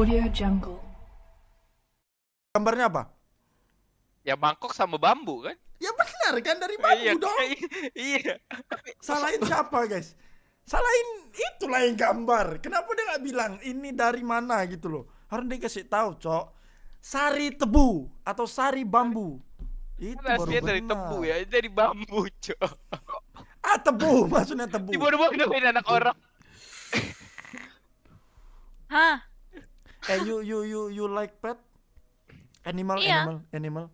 Audio Jungle. Gambarnya apa? Ya mangkok sama bambu kan? Ya benar kan dari iya, bambu kan? iya, dong. Iya. Salahin siapa guys? Salahin itulah yang gambar. Kenapa dia nggak bilang ini dari mana gitu loh? Harus dikasih kasih tahu, cok. Sari tebu atau sari bambu. Itu baru benar. dari tebu ya, dari bambu, cok. Ah tebu, maksudnya tebu. Tiba-tiba anak orang. Hah? and you you you you like pet animal yeah. animal animal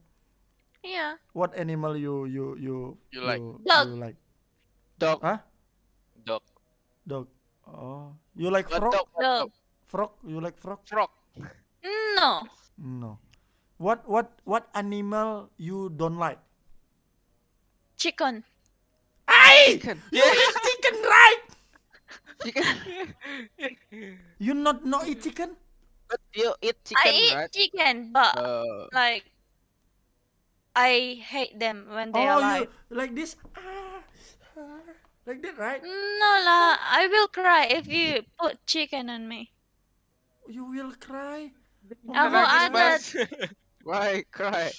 yeah what animal you you you you like you, dog. you like dog huh dog dog oh you like frog dog. dog. frog you like frog frog no no what what what animal you don't like chicken I chicken. you eat chicken right chicken you not not eat chicken But you eat chicken, I eat right? chicken, uh, but uh, like I hate them when they oh, are alive. You, like this, ah, like that, right? No lah, I will cry if you put chicken on me. You will cry. I will add Why cry?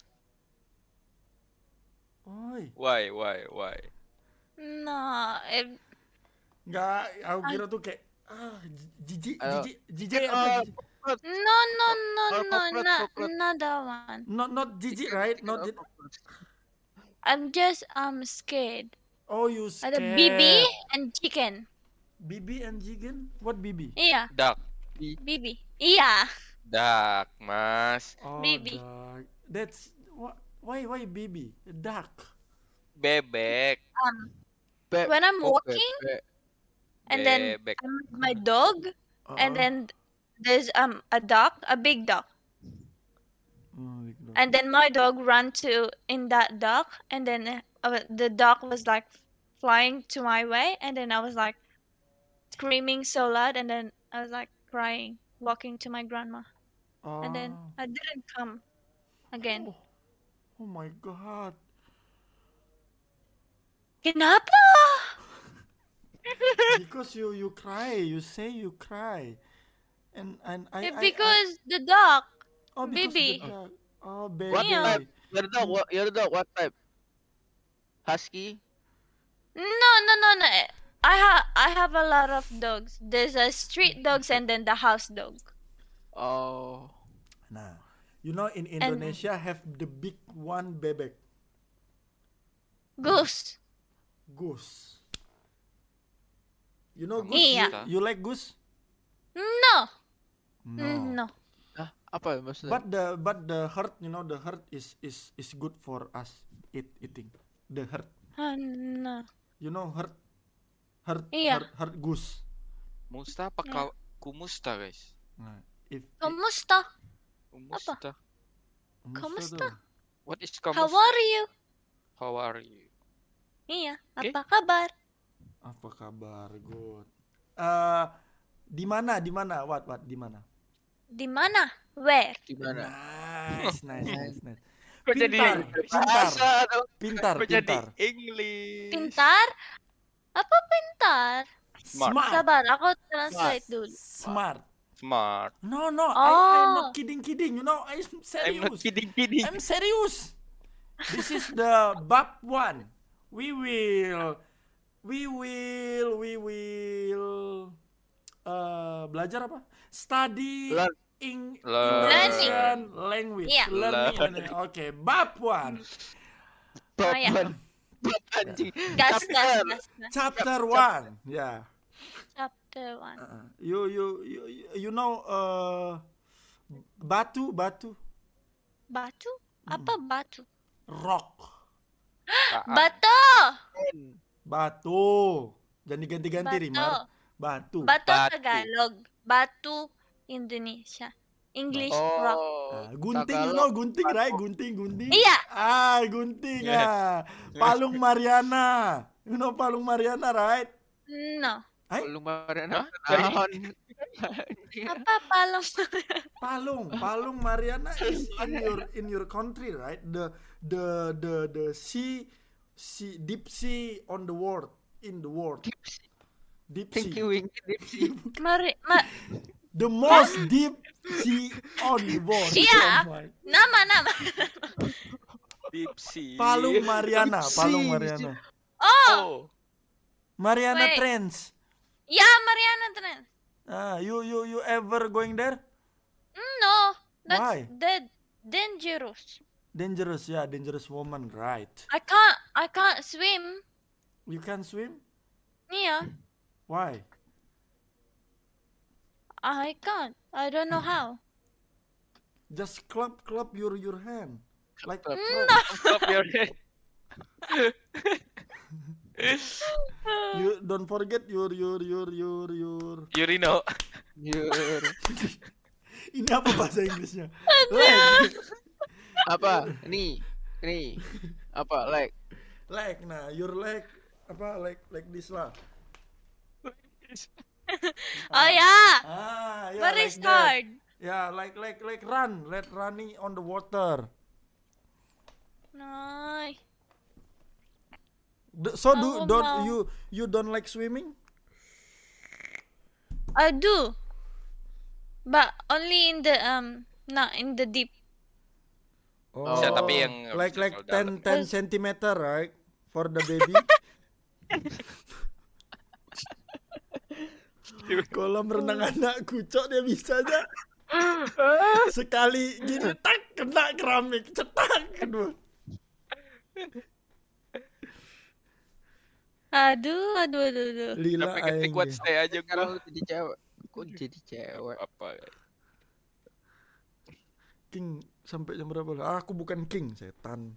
Why? Why? Why? Why? No, i Nggak, aku kira tuh kayak ah jijik jijik jijik apa jijik cockroach. No, no, no, no, no, not, not that one. Not, not did it, right? Not did. I'm just um scared. Oh, you scared. Uh, the BB and chicken. BB and chicken? What BB? Yeah. Duck. BB. Yeah. Duck, mas. Oh, BB. Duck. That's what. Why? Why BB? Duck. Bebek. Um, Be when I'm oh, walking, bebek. and then bebek. I'm my dog, uh -huh. and uh-huh. then there's um a dog, a big dog, Oh, big And then my dog ran to in that dog, and then uh, the dog was like flying to my way, and then I was like screaming so loud, and then I was like crying, walking to my grandma, oh. and then ah. I didn't come again. Oh, oh my god! because you you cry, you say you cry. And and I, yeah, because I, I, the dog, Oh, baby. Duck. Oh, baby. What yeah. type? Your dog. What, your dog. What type? Husky. No, no, no, no. I have I have a lot of dogs. There's a street dogs and then the house dog. Oh. Nah. You know in Indonesia and... have the big one bebek. Goose. Goose. You know goose? Yeah. You, you like goose? No. No. Mm, no. Hah? Apa ya maksudnya? But the but the hurt you know, the hurt is is is good for us eat eating. The hurt Uh, no. You know hurt hurt iya. hurt, hurt goose. Musta apa mm. kau kumusta guys? Nah, if, kumusta? Kumusta. Apa? Kumusta? What is kumusta? How are you? How are you? Iya, okay. Eh? apa kabar? Apa kabar? Good. Uh, di mana? Di mana? What? What? Di mana? Di mana? Where? Di mana? Nice, nice, nice, nice. Pintar, pintar, pintar, pintar. English. Pintar? Apa pintar? Smart. Sabar, aku translate dulu. Smart. Smart. No, no, oh. I, I'm oh. not kidding, kidding. You know, I'm serious. I'm not kidding, kidding. I'm serious. This is the bab one. We will, we will, we will belajar apa? Study Learn. in language. Yeah. Learning. Learning. Oke, okay. bab one. Oh, bab iya. Bab Gas, gas, Chapter one. Ya. Yeah. Chapter one. Uh, you you you you know uh, batu batu. Batu? Hmm. Apa batu? Rock. Batu. Batu. jadi ganti ganti Rimar. Batu. Batu, Tagalog. Batu Indonesia. English oh, rock. Ah, gunting, Tagalog. you know, gunting, right? Gunting, gunting. Iya. Ah, gunting ya. Palung Mariana. You know Palung Mariana, right? No. Ay? Palung Mariana? Huh? Apa palung Palung, palung Mariana is in your in your country, right? The the the the sea sea deep sea on the world in the world. Deep sea deep sea. you, Wing. deep sea. Mari, ma The most oh. deep sea on the world. Iya. Oh nama nama. deep sea. Palung Mariana, deep Palung Mariana. Oh. oh. Mariana Wait. Trends. Ya, Mariana Trends. Ah, you you you ever going there? Mm, no, that's Why? The dangerous. Dangerous, yeah, dangerous woman, right? I can't I can't swim. You can swim? Yeah. Why? I can't. I don't know how. Just clap, clap your your hand. Like clap, no. clap your hand. you don't forget your your your your your Yurino. Your. Ini apa bahasa Inggrisnya? Like. apa? Nih. Nih. Apa like? Like nah, your like apa like like this lah. oh yeah. Ah, yeah Very like hard. Yeah, like like like run, let running on the water. No. so do don't you you don't like swimming? I do. But only in the um not in the deep. Oh, so, tapi yang like like ten ten centimeter right for the baby. kolam renang hmm. anak kucok dia bisa aja hmm. sekali gini tak kena keramik cetak kedua aduh aduh aduh, aduh. lila pengen kuat stay aja kalau jadi cewek kok jadi cewek apa ya? king sampai jam berapa ah, aku bukan king setan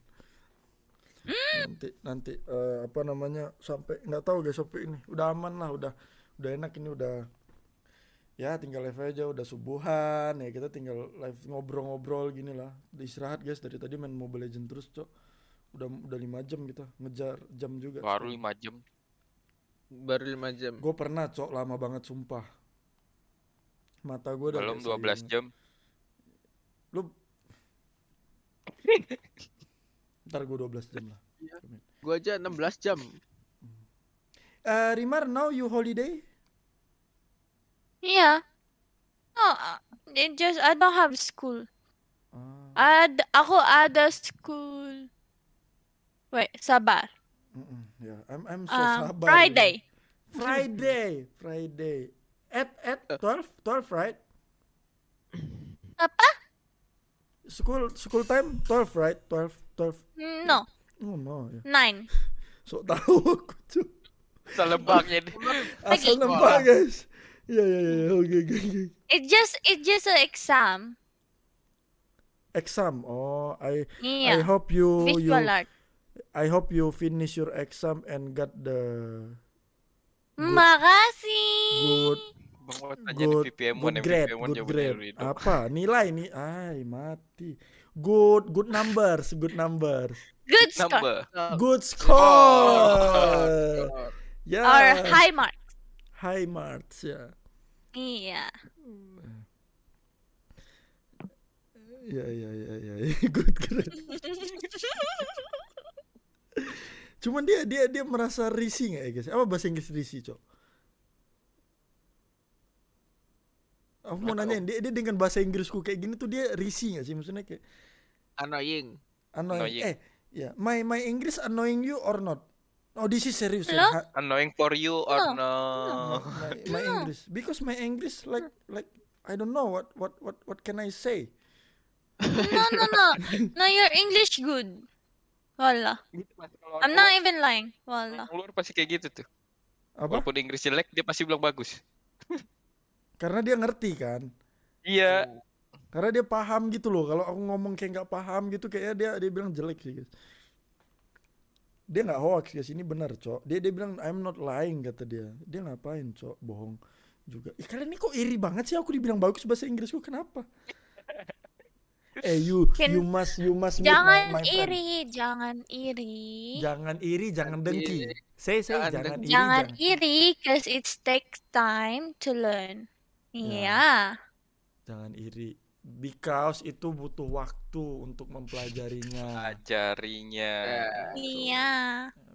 hmm. nanti nanti uh, apa namanya sampai nggak tahu guys sampai ini udah aman lah udah udah enak ini udah ya tinggal live aja udah subuhan ya kita tinggal live ngobrol-ngobrol gini lah udah istirahat guys dari tadi main Mobile Legend terus cok udah udah lima jam kita ngejar jam juga baru lima jam baru lima jam gue pernah cok lama banget sumpah mata gue udah belum dua belas jam lu ntar gue dua belas jam lah iya. gue aja enam belas jam uh, Rimar now you holiday Oh, it just, I don't have school. Uh, Ad, ako ada school. Wait, sabar. mm yeah, I'm, I'm so um, sabar. Friday. Friday. Friday. At, at 12? Uh. 12, right? Apa? School, school time? 12, right? 12, 12. No. Oh, no. Yeah. 9. So, tawag ko Sa lambak yan. Eh. Asal ah, lambak, guys. Iya iya iya. Oke oke. It just it just an exam. Exam. Oh, I yeah. I hope you Visual you art. I hope you finish your exam and got the good, Makasih. Good good, good ya, grade, good ya, grade. Apa? Nilai ni? Ay mati. Good good numbers, good numbers. Good score. Good score. Oh. Yeah. Or high marks. High marks, Yeah. Iya. Iya iya iya iya good keren. Cuman dia dia dia merasa risi nggak ya guys? Apa bahasa Inggris risi cok? Aku mau nanya dia dia dengan bahasa Inggrisku kayak gini tuh dia risi nggak sih maksudnya kayak annoying. Annoying. annoying. Eh ya yeah. my my English annoying you or not? Oh, this is serius Hello? ya. Annoying for you or no? no? no. My, my English because my English like like I don't know what what what what can I say. no no no no your English good. Wala. I'm not even lying. Wala. Luar pasti kayak gitu tuh. Apa? Walaupun Inggris jelek dia pasti bilang bagus. Karena dia ngerti kan. Iya. Karena dia paham gitu loh. Kalau aku ngomong kayak nggak paham gitu kayaknya dia dia bilang jelek sih. Gitu dia nggak hoax ya sini benar cok dia dia bilang I'm not lying kata dia dia ngapain cok bohong juga Ih, kalian ini kok iri banget sih aku dibilang bagus bahasa Inggrisku kenapa eh you Can, you must you must jangan my, my iri friend. jangan iri jangan iri jangan dengki saya saya jangan, jangan, jangan iri jangan iri cause it takes time to learn ya. iya yeah. yeah. jangan iri because itu butuh waktu untuk mempelajarinya. Ajarinya. Iya. Yeah.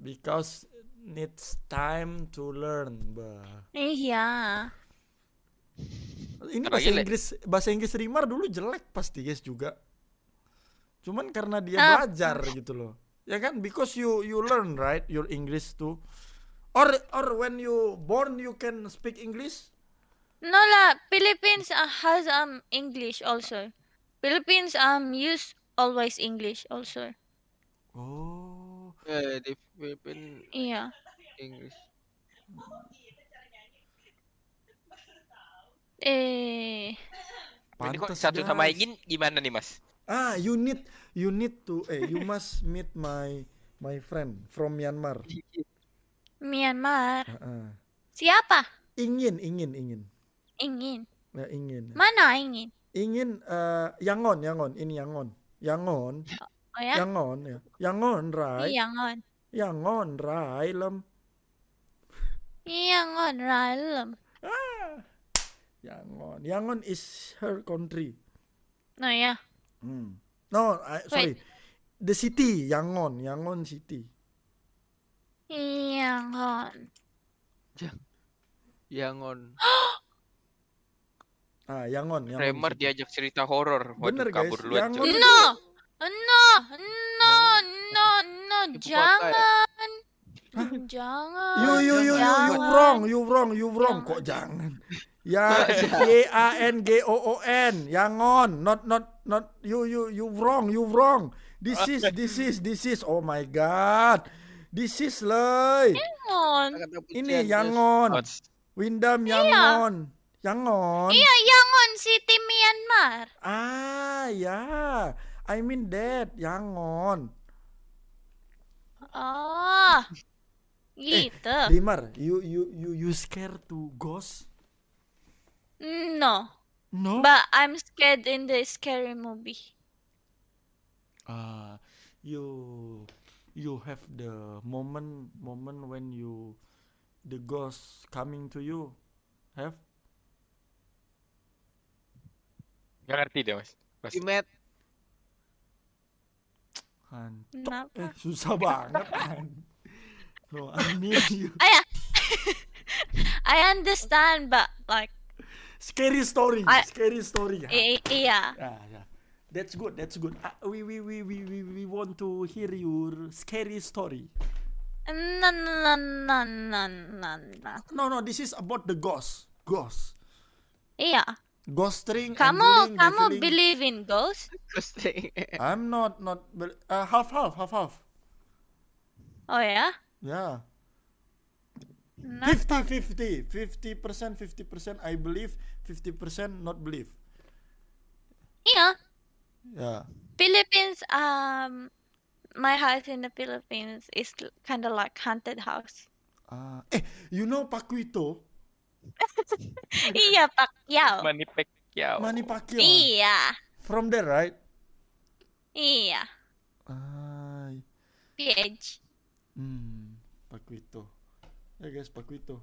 Because needs time to learn, bah. Iya. Ini bahasa Inggris bahasa Inggris Rimar dulu jelek pasti guys juga. Cuman karena dia uh. belajar gitu loh. Ya kan? Because you you learn right your English too. Or or when you born you can speak English No la Philippines uh, has um English also. Philippines um use always English also. Oh. Yeah, the Philippines. Yeah. English. Eh. Ini kok satu sama ingin gimana nih mas? Ah, you need you need to eh you must meet my my friend from Myanmar. Myanmar. Uh -uh. Siapa? Ingin, ingin, ingin. Ingin. Ya ingin. Ya. Mana ingin? Ingin uh, Yangon, Yangon, ini Yangon, Yangon, oh, ya? Yangon, ya. Yangon, Rai. Yangon. Yangon, Rai, lem. Yangon, Rai, lem. Ah. Yangon, Yangon is her country. No, oh, ya. Yeah. Hmm. No, I, sorry. Wait. The city, Yangon, Yangon city. Yangon. Yangon. Ah, Yangon, Yangon. Remar diajak cerita horor. Bener guys. Kabur duluan, Yangon. No. No, no, no, no, ya? jangan. Jangan. You you you you you wrong, you wrong, you wrong. Kok jangan? Ya, Y A N G O O N, Yangon, not not not you you you wrong, you wrong. This is this is this is oh my god. This is lay. Yangon. Ini Yangon. Windam iya. Yangon. Iya. Yangon. Iya, Yangon City Myanmar. Ah, ya. I mean that, Yangon. Oh. Eh, gitu. Eh, Dimar, you you you you scared to ghost? No. No. But I'm scared in the scary movie. Ah, uh, you you have the moment moment when you the ghost coming to you have Gak ngerti deh mas. mas. Imet. Hantok. Eh, susah banget. Kan. Bro, I mean you. I, I understand, but like. Scary story, I, scary story. I, iya. Yeah, yeah. That's good, that's good. Uh, we, we, we, we, we, we want to hear your scary story. No, no, no, no, no, no. No, no, this is about the ghost. Ghost. Iya. Yeah. Ghosting. Kamu, kamu feeling... believe in ghosts? Ghosting. I'm not not uh, half half half half. Oh yeah. Yeah. 50-50 50 percent 50 percent I believe 50 percent not believe. Yeah. Yeah. Philippines. Um, my house in the Philippines is kind of like haunted house. Ah, uh, eh, you know Paquito? iya Pacquiao. Manny Pacquiao. Manny Pacquiao. Iya. From there, right? Iya. Ay. PH. Hmm, Paquito. Ya yeah, guys, Paquito.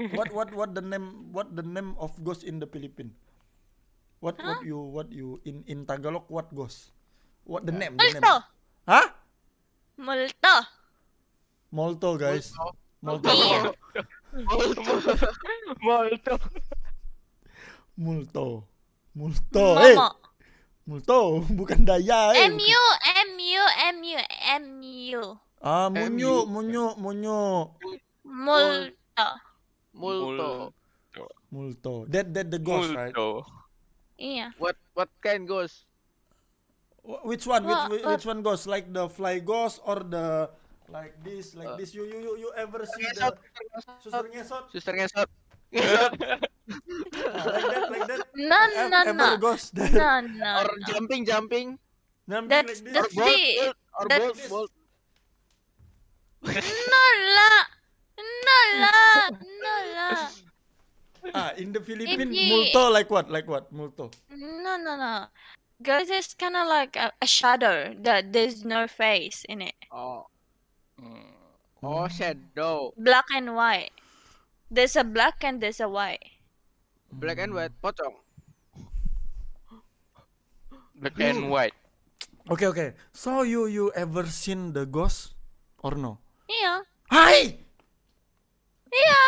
what what what the name what the name of ghost in the Philippines? What huh? what you what you in in Tagalog what ghost? What the name? Multo. The name? Multo. Molto guys. Multo. Molto. Molto. Iya. Molto. Multo. Multo. Molto. Molto. Eh. Multo, bukan daya. Eh, MU, MU, MU, MU. Ah, munyu, munyu, munyu. Multo. Multo. Multo. That that the ghost, Multo. right? Iya. Yeah. What what kind ghost? Which one? Which, which one ghost? Like the fly ghost or the like this, like uh. this. You you you, you ever see ngesot, the suster ngesot? Suster ngesot. Nah, like that, like that. No, no, no. No, no. Or jumping, jumping. that's like that's or bolt, Or that's... bolt, bolt. no lah, no lah, no lah. Ah, in the Philippines, you... multo like what? Like what? Multo. No, no, no. ghost is kind of like a, a shadow that there's no face in it. Oh. Hmm. Oh, hmm. shadow. Black and white. There's a black and there's a white. Black and white, hmm. pocong. Black and white. Oke okay, oke. Okay. So you you ever seen the ghost or no? Iya. Hai. Iya.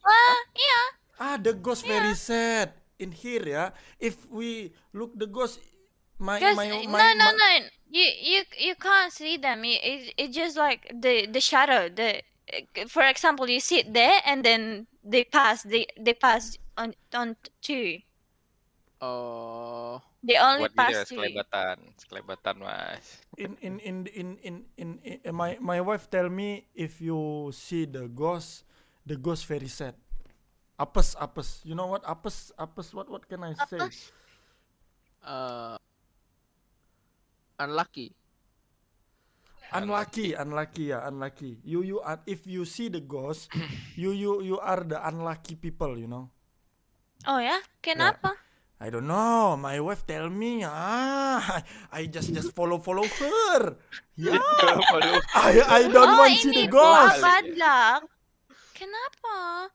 Wah, iya. Ah, the ghost iya. very sad in here ya. If we look the ghost my just, my, my, no no no you you you can't see them it, it, it just like the the shadow the for example you sit there and then they pass they they pass on on to oh they only Buat pass to kelebatan mas in in in in in in, in eh, my my wife tell me if you see the ghost the ghost very sad apes apes you know what apes apes what what can i apes? say uh unlucky. Unlucky, unlucky ya, unlucky. You you are if you see the ghost, you you you are the unlucky people, you know. Oh ya, kenapa? Yeah. I don't know. My wife tell me ah, I just just follow follow her. Yeah. I I don't oh, want see the ghost. Oh, ini Kenapa?